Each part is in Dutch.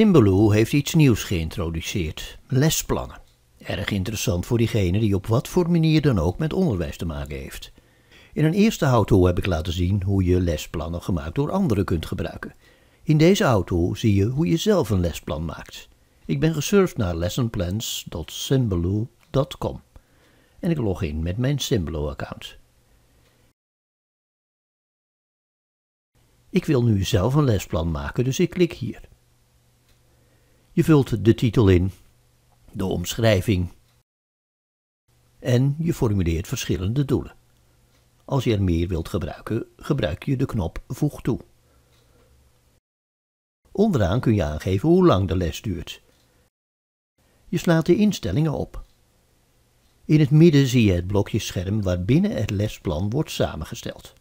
Symboloo heeft iets nieuws geïntroduceerd: lesplannen. Erg interessant voor diegene die op wat voor manier dan ook met onderwijs te maken heeft. In een eerste auto heb ik laten zien hoe je lesplannen gemaakt door anderen kunt gebruiken. In deze auto zie je hoe je zelf een lesplan maakt. Ik ben gesurfd naar lessonplans.symbaloo.com en ik log in met mijn Symboloo-account. Ik wil nu zelf een lesplan maken, dus ik klik hier. Je vult de titel in, de omschrijving en je formuleert verschillende doelen. Als je er meer wilt gebruiken, gebruik je de knop Voeg toe. Onderaan kun je aangeven hoe lang de les duurt. Je slaat de instellingen op. In het midden zie je het blokje scherm waarbinnen het lesplan wordt samengesteld.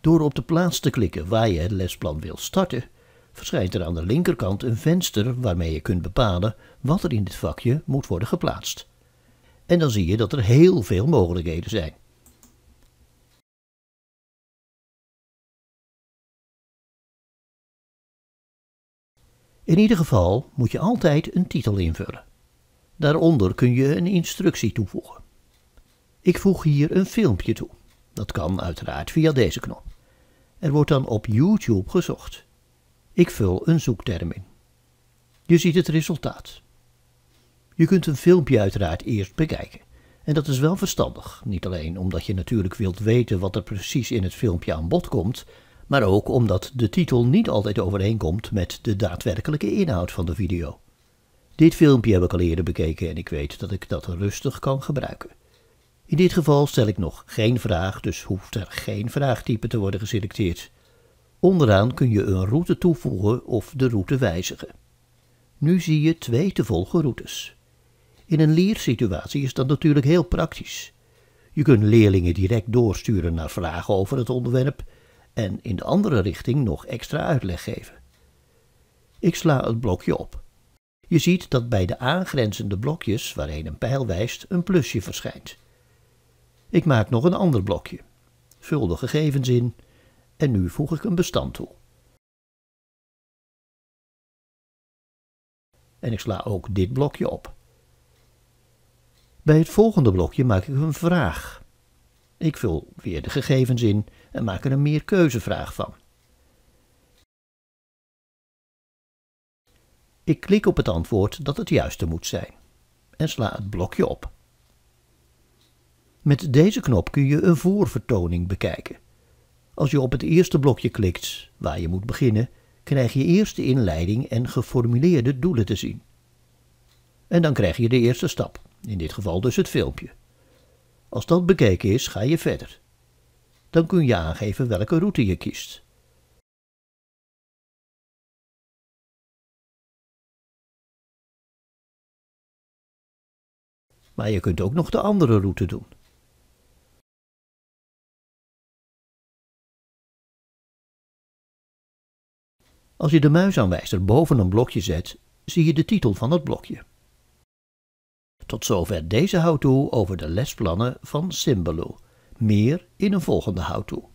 Door op de plaats te klikken waar je het lesplan wilt starten, verschijnt er aan de linkerkant een venster waarmee je kunt bepalen wat er in dit vakje moet worden geplaatst. En dan zie je dat er heel veel mogelijkheden zijn. In ieder geval moet je altijd een titel invullen. Daaronder kun je een instructie toevoegen. Ik voeg hier een filmpje toe. Dat kan uiteraard via deze knop. Er wordt dan op YouTube gezocht. Ik vul een zoekterm in. Je ziet het resultaat. Je kunt een filmpje uiteraard eerst bekijken. En dat is wel verstandig, niet alleen omdat je natuurlijk wilt weten wat er precies in het filmpje aan bod komt, maar ook omdat de titel niet altijd overeenkomt met de daadwerkelijke inhoud van de video. Dit filmpje heb ik al eerder bekeken en ik weet dat ik dat rustig kan gebruiken. In dit geval stel ik nog geen vraag, dus hoeft er geen vraagtype te worden geselecteerd. Onderaan kun je een route toevoegen of de route wijzigen. Nu zie je twee te volgen routes. In een leersituatie is dat natuurlijk heel praktisch. Je kunt leerlingen direct doorsturen naar vragen over het onderwerp en in de andere richting nog extra uitleg geven. Ik sla het blokje op. Je ziet dat bij de aangrenzende blokjes waarheen een pijl wijst een plusje verschijnt. Ik maak nog een ander blokje. Vul de gegevens in en nu voeg ik een bestand toe. En ik sla ook dit blokje op. Bij het volgende blokje maak ik een vraag. Ik vul weer de gegevens in en maak er een meerkeuzevraag van. Ik klik op het antwoord dat het juiste moet zijn en sla het blokje op. Met deze knop kun je een voorvertoning bekijken. Als je op het eerste blokje klikt waar je moet beginnen, krijg je eerst de inleiding en geformuleerde doelen te zien. En dan krijg je de eerste stap, in dit geval dus het filmpje. Als dat bekeken is, ga je verder. Dan kun je aangeven welke route je kiest. Maar je kunt ook nog de andere route doen. Als je de muisaanwijzer boven een blokje zet, zie je de titel van het blokje. Tot zover deze how-to over de lesplannen van Symbalo. Meer in een volgende how-to.